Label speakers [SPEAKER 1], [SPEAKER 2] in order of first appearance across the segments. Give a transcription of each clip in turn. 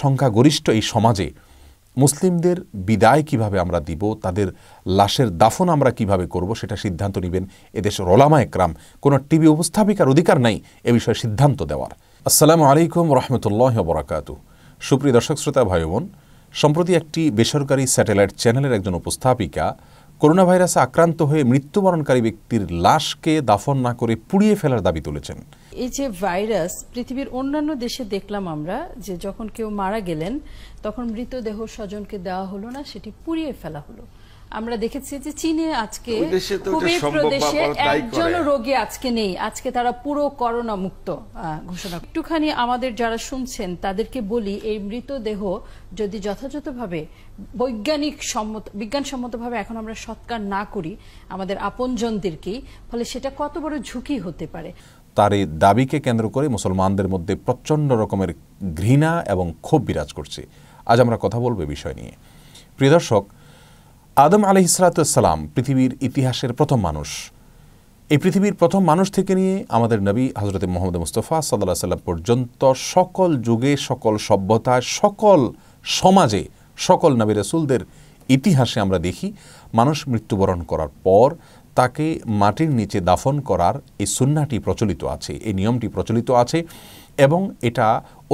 [SPEAKER 1] সংখ্যাগরিষ্ঠ এই সমাজে মুসলিমদের বিদায় কিভাবে আমরা দিব তাদের লাশের দাফন আমরা কিভাবে করব সেটা সিদ্ধান্ত নেবেন এদেশ রলামা একরাম কোনো টিভি উপস্থাপিকার অধিকার নাই এ বিষয়ে সিদ্ধান্ত দেওয়ার আসসালামু আলাইকুম রহমতুল্লাহ বরাকাত সুপ্রিয় দর্শক শ্রোতা ভাই বোন সম্প্রতি একটি বেসরকারি স্যাটেলাইট চ্যানেলের একজন উপস্থাপিকা করোনা ভাইরাসে আক্রান্ত হয়ে মৃত্যুবরণকারী ব্যক্তির লাশকে দাফন না করে পুড়িয়ে ফেলার দাবি তুলেছেন এই যে ভাইরাস পৃথিবীর অন্যান্য দেশে দেখলাম আমরা যে যখন কেউ মারা গেলেন তখন মৃতদেহ স্বজনকে দেওয়া হলো না সেটি পুড়িয়ে ফেলা হলো আমরা দেখেছি যে চীনে আজকে খুবই প্রদেশে একজন রোগী আজকে নেই আজকে তারা পুরো করোনা মুক্ত ঘোষণা একটুখানি আমাদের যারা শুনছেন তাদেরকে বলি এই মৃতদেহ যদি যথাযথভাবে বৈজ্ঞানিক সম্মত বিজ্ঞানসম্মতভাবে এখন আমরা সৎকার না করি আমাদের আপনজনদেরকেই ফলে সেটা কত বড় ঝুঁকি হতে পারে তার এই দাবিকে কেন্দ্র করে মুসলমানদের মধ্যে প্রচণ্ড রকমের ঘৃণা এবং ক্ষোভ বিরাজ করছে আজ আমরা কথা বলবো বিষয় নিয়ে প্রিয় দর্শক আদম আলি ইসলাতাম পৃথিবীর ইতিহাসের প্রথম মানুষ এই পৃথিবীর প্রথম মানুষ থেকে নিয়ে আমাদের নবী হজরত মোহাম্মদ মুস্তফা সাল্লাহ সাল্লাম পর্যন্ত সকল যুগে সকল সভ্যতায় সকল সমাজে সকল নবী রসুলদের ইতিহাসে আমরা দেখি মানুষ মৃত্যুবরণ করার পর তাকে মাটির নিচে দাফন করার এই সুন্নাটি প্রচলিত আছে এই নিয়মটি প্রচলিত আছে এবং এটা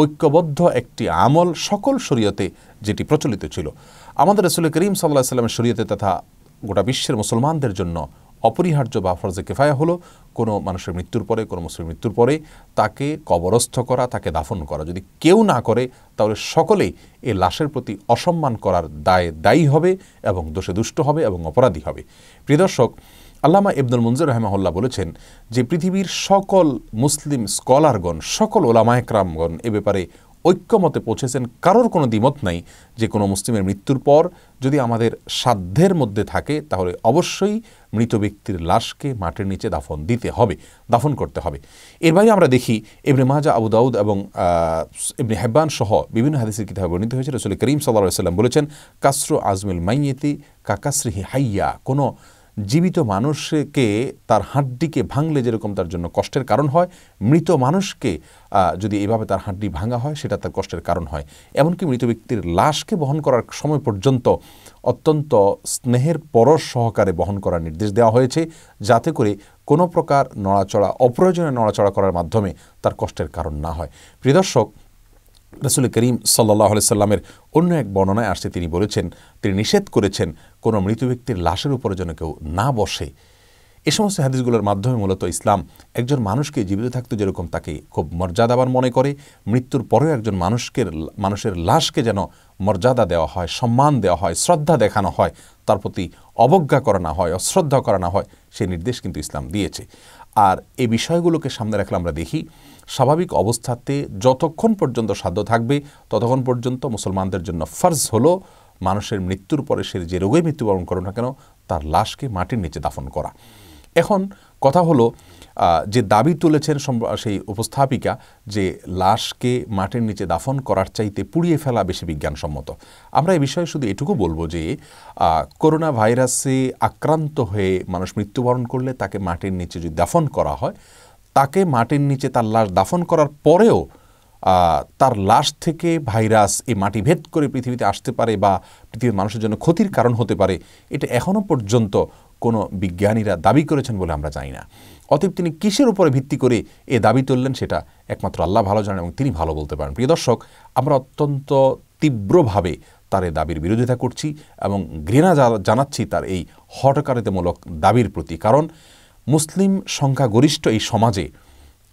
[SPEAKER 1] ঐক্যবদ্ধ একটি আমল সকল শরীয়তে যেটি প্রচলিত ছিল আমাদের রসুল করিম সাল্লাহ সাল্লামের শরীয়তে তথা গোটা বিশ্বের মুসলমানদের জন্য অপরিহার্য বা ফরজে কেফায়া হলো কোনো মানুষের মৃত্যুর পরে কোনো মুসলিম মৃত্যুর পরে তাকে কবরস্থ করা তাকে দাফন করা যদি কেউ না করে তাহলে সকলেই এ লাশের প্রতি অসম্মান করার দায়ে দায়ী হবে এবং দোষে দুষ্ট হবে এবং অপরাধী হবে প্রিয়দর্শক আল্লামা ইবনুল মঞ্জুর রহমাহল্লা বলেছেন যে পৃথিবীর সকল মুসলিম স্কলারগণ সকল ওলামায়করামগণ এ ব্যাপারে ঐক্যমতে পৌঁছেছেন কারোর কোনো দ্বিমত নাই যে কোনো মুসলিমের মৃত্যুর পর যদি আমাদের সাধ্যের মধ্যে থাকে তাহলে অবশ্যই মৃত ব্যক্তির লাশকে মাটির নিচে দাফন দিতে হবে দাফন করতে হবে এর বাইরে আমরা দেখি ইবনে মাজা আবু দাউদ এবং ইবনে হেব্বান সহ বিভিন্ন হাদিসের কিতাবে বর্ণিত হয়েছে রসুল করিম সাল্লাহ সাল্লাম বলেছেন কাসরু আজমিল মাইয়েতি কাকাসরিহি হাইয়া কোনো জীবিত মানুষকে তার হাড্ডিকে ভাঙলে যেরকম তার জন্য কষ্টের কারণ হয় মৃত মানুষকে যদি এভাবে তার হাড্ডি ভাঙা হয় সেটা তার কষ্টের কারণ হয় এমনকি মৃত ব্যক্তির লাশকে বহন করার সময় পর্যন্ত অত্যন্ত স্নেহের পরশ সহকারে বহন করার নির্দেশ দেওয়া হয়েছে যাতে করে কোনো প্রকার নড়াচড়া অপ্রয়োজনীয় নড়াচড়া করার মাধ্যমে তার কষ্টের কারণ না হয় প্রিয় দর্শক রসুল করিম সাল্লাহ সাল্লামের অন্য এক বর্ণনায় আসতে তিনি বলেছেন তিনি নিষেধ করেছেন কোনো মৃত ব্যক্তির লাশের উপরে যেন কেউ না বসে এ সমস্ত হাদিসগুলোর মাধ্যমে মূলত ইসলাম একজন মানুষকে জীবিত থাকতে যেরকম তাকে খুব মর্যাদাবান মনে করে মৃত্যুর পরেও একজন মানুষকে মানুষের লাশকে যেন মর্যাদা দেওয়া হয় সম্মান দেওয়া হয় শ্রদ্ধা দেখানো হয় তার প্রতি অবজ্ঞা করানো হয় অশ্রদ্ধা করানো হয় সেই নির্দেশ কিন্তু ইসলাম দিয়েছে আর এই বিষয়গুলোকে সামনে রাখলে আমরা দেখি স্বাভাবিক অবস্থাতে যতক্ষণ পর্যন্ত সাধ্য থাকবে ততক্ষণ পর্যন্ত মুসলমানদের জন্য ফার্জ হলো মানুষের মৃত্যুর পরে সে যে রোগে মৃত্যুবরণ করো না কেন তার লাশকে মাটির নিচে দাফন করা এখন কথা হলো যে দাবি তুলেছেন সেই উপস্থাপিকা যে লাশকে মাটির নিচে দাফন করার চাইতে পুড়িয়ে ফেলা বেশি বিজ্ঞানসম্মত আমরা এ বিষয়ে শুধু এটুকু বলবো যে করোনা ভাইরাসে আক্রান্ত হয়ে মানুষ মৃত্যুবরণ করলে তাকে মাটির নিচে যদি দাফন করা হয় তাকে মাটির নিচে তার লাশ দাফন করার পরেও তার লাশ থেকে ভাইরাস এই মাটি ভেদ করে পৃথিবীতে আসতে পারে বা পৃথিবীর মানুষের জন্য ক্ষতির কারণ হতে পারে এটা এখনও পর্যন্ত কোনো বিজ্ঞানীরা দাবি করেছেন বলে আমরা জানি না অতএব তিনি কিসের উপরে ভিত্তি করে এ দাবি তুললেন সেটা একমাত্র আল্লাহ ভালো জানেন এবং তিনি ভালো বলতে পারেন প্রিয় দর্শক আমরা অত্যন্ত তীব্রভাবে তার এ দাবির বিরোধিতা করছি এবং ঘৃণা জানাচ্ছি তার এই হটকারিতামূলক দাবির প্রতি কারণ মুসলিম সংখ্যাগরিষ্ঠ এই সমাজে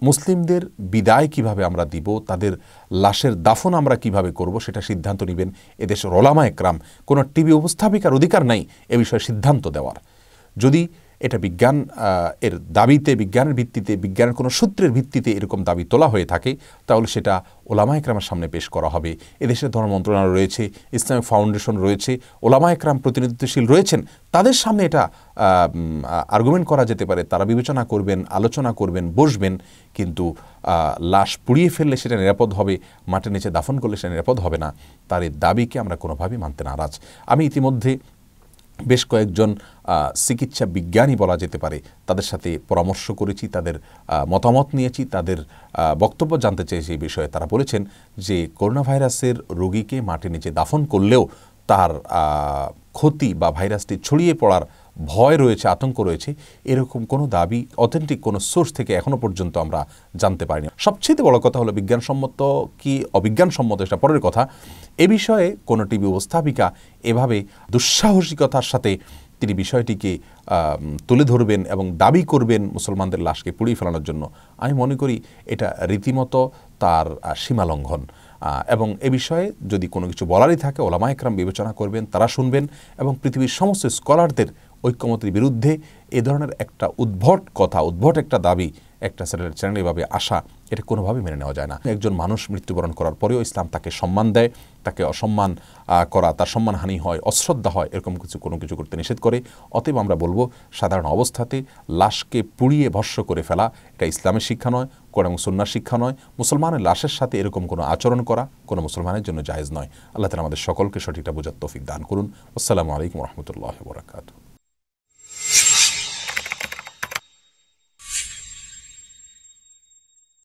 [SPEAKER 1] মুসলিমদের বিদায় কিভাবে আমরা দিব তাদের লাশের দাফন আমরা কিভাবে করব সেটা সিদ্ধান্ত নেবেন এদেশের ওলামা একরাম কোনো টিভি উপস্থাপিকার অধিকার নাই এ বিষয়ে সিদ্ধান্ত দেওয়ার যদি এটা বিজ্ঞান এর দাবিতে বিজ্ঞানের ভিত্তিতে বিজ্ঞানের কোনো সূত্রের ভিত্তিতে এরকম দাবি তোলা হয়ে থাকে তাহলে সেটা ওলামা একরামের সামনে পেশ করা হবে এদেশের ধর্ম মন্ত্রণালয় রয়েছে ইসলামিক ফাউন্ডেশন রয়েছে ওলামা একরাম প্রতিনিধিত্বশীল রয়েছেন তাদের সামনে এটা আর্গুমেন্ট করা যেতে পারে তারা বিবেচনা করবেন আলোচনা করবেন বসবেন কিন্তু লাশ পুড়িয়ে ফেললে সেটা নিরাপদ হবে মাটির নিচে দাফন করলে সেটা নিরাপদ হবে না তার এই দাবিকে আমরা কোনোভাবেই মানতে নারাজ আমি ইতিমধ্যে বেশ কয়েকজন চিকিৎসা বিজ্ঞানী বলা যেতে পারে তাদের সাথে পরামর্শ করেছি তাদের মতামত নিয়েছি তাদের বক্তব্য জানতে চেয়েছি এই বিষয়ে তারা বলেছেন যে করোনা ভাইরাসের রোগীকে মাটির নিচে দাফন করলেও তার ক্ষতি বা ভাইরাসটি ছড়িয়ে পড়ার ভয় রয়েছে আতঙ্ক রয়েছে এরকম কোনো দাবি অথেন্টিক কোনো সোর্স থেকে এখনও পর্যন্ত আমরা জানতে পারিনি সবচেয়ে বড় কথা হলো বিজ্ঞানসম্মত কি অবিজ্ঞানসম্মত সেটা পরের কথা এ বিষয়ে কোনো টিভি উপস্থাপিকা এভাবে দুঃসাহসিকতার সাথে তিনি বিষয়টিকে তুলে ধরবেন এবং দাবি করবেন মুসলমানদের লাশকে পুড়িয়ে ফেলানোর জন্য আমি মনে করি এটা রীতিমতো তার সীমালঙ্ঘন এবং এ বিষয়ে যদি কোনো কিছু বলারই থাকে ওলামা একরাম বিবেচনা করবেন তারা শুনবেন এবং পৃথিবীর সমস্ত স্কলারদের ঐক্যমতের বিরুদ্ধে এ ধরনের একটা উদ্ভট কথা উদ্ভট একটা দাবি একটা স্যাটেলাইট চ্যানেল এভাবে আসা এটা কোনোভাবে মেনে নেওয়া যায় না একজন মানুষ মৃত্যুবরণ করার পরেও ইসলাম তাকে সম্মান দেয় তাকে অসম্মান করা তার সম্মানহানি হয় অশ্রদ্ধা হয় এরকম কিছু কোনো কিছু করতে নিষেধ করে অতএব আমরা বলবো সাধারণ অবস্থাতে লাশকে পুড়িয়ে ভস্য করে ফেলা এটা ইসলামের শিক্ষা নয় কোরআন সুন্নার শিক্ষা নয় মুসলমানের লাশের সাথে এরকম কোনো আচরণ করা কোনো মুসলমানের জন্য জায়েজ নয় আল্লাহ তালা আমাদের সকলকে সঠিকটা বোঝার তৌফিক দান করুন আসসালামু আলাইকুম রহমতুল্লাহ বরাকাতু